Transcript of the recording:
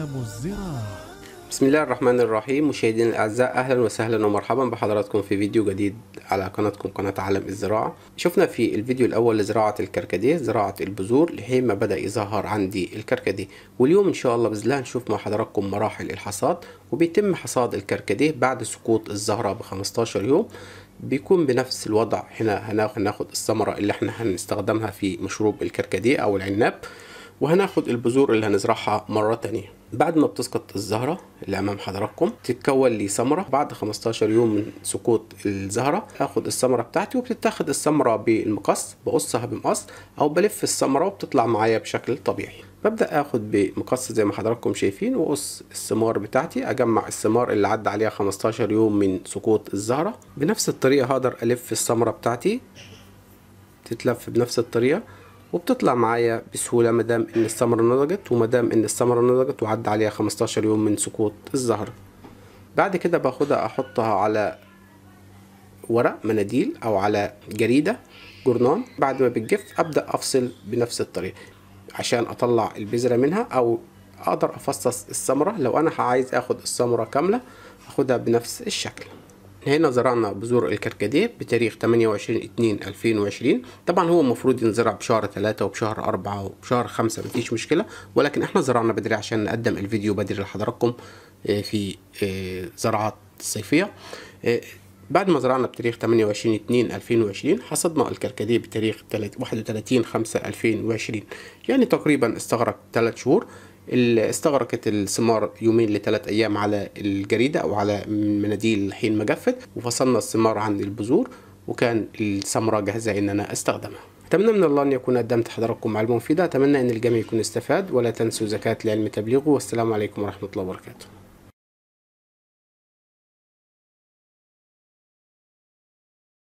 عالم الزراعة بسم الله الرحمن الرحيم مشاهدينا الاعزاء اهلا وسهلا ومرحبا بحضراتكم في فيديو جديد على قناتكم قناه عالم الزراعه شفنا في الفيديو الاول لزراعة الكركديه زراعه البذور لحين ما بدا يظهر عندي الكركديه واليوم ان شاء الله باذن الله هنشوف مع حضراتكم مراحل الحصاد وبيتم حصاد الكركديه بعد سقوط الزهره ب 15 يوم بيكون بنفس الوضع هنا هناخد الثمره اللي احنا هنستخدمها في مشروب الكركديه او العناب وهناخد البذور اللي هنزرعها مرة تانية بعد ما بتسقط الزهرة اللي أمام حضراتكم تتكون لي ثمرة بعد 15 يوم من سقوط الزهرة هاخد الثمرة بتاعتي وبتتاخد الثمرة بالمقص بقصها بمقص أو بلف الثمرة وبتطلع معايا بشكل طبيعي ببدأ اخد بمقص زي ما حضراتكم شايفين واقص الثمار بتاعتي اجمع الثمار اللي عدى عليها 15 يوم من سقوط الزهرة بنفس الطريقة هقدر الف الثمرة بتاعتي تتلف بنفس الطريقة وبتطلع معايا بسهولة مادام ان الثمرة نضجت ومادام ان الثمرة نضجت وعدى عليها 15 يوم من سقوط الزهرة بعد كده باخدها احطها على ورق مناديل او على جريدة جورنان بعد ما بتجف ابدأ افصل بنفس الطريقة عشان اطلع البذرة منها او اقدر افصص الثمرة لو انا عايز اخد الثمرة كاملة اخدها بنفس الشكل هنا زرعنا بذور الكركديه بتاريخ 28 2 2020 طبعا هو المفروض ينزرع بشهر 3 وبشهر 4 وبشهر 5 مفيش مشكله ولكن احنا زرعنا بدري عشان نقدم الفيديو بدري لحضراتكم آه، في آه، زراعات صيفيه آه، بعد ما زرعنا بتاريخ 28 2 2020 حصدنا الكركديه بتاريخ 31 5 2020 يعني تقريبا استغرق 3 شهور استغرقت الثمار يومين لثلاث ايام على الجريده او على مناديل حين مجفت وفصلنا الثمار عن البذور وكان الثمره جاهزه ان انا استخدمها أتمنى من الله أن يكون قدمت حضراتكم معلومة مفيدة أتمنى أن الجميع يكون استفاد ولا تنسوا زكاة لعلم تبليغه والسلام عليكم ورحمة الله وبركاته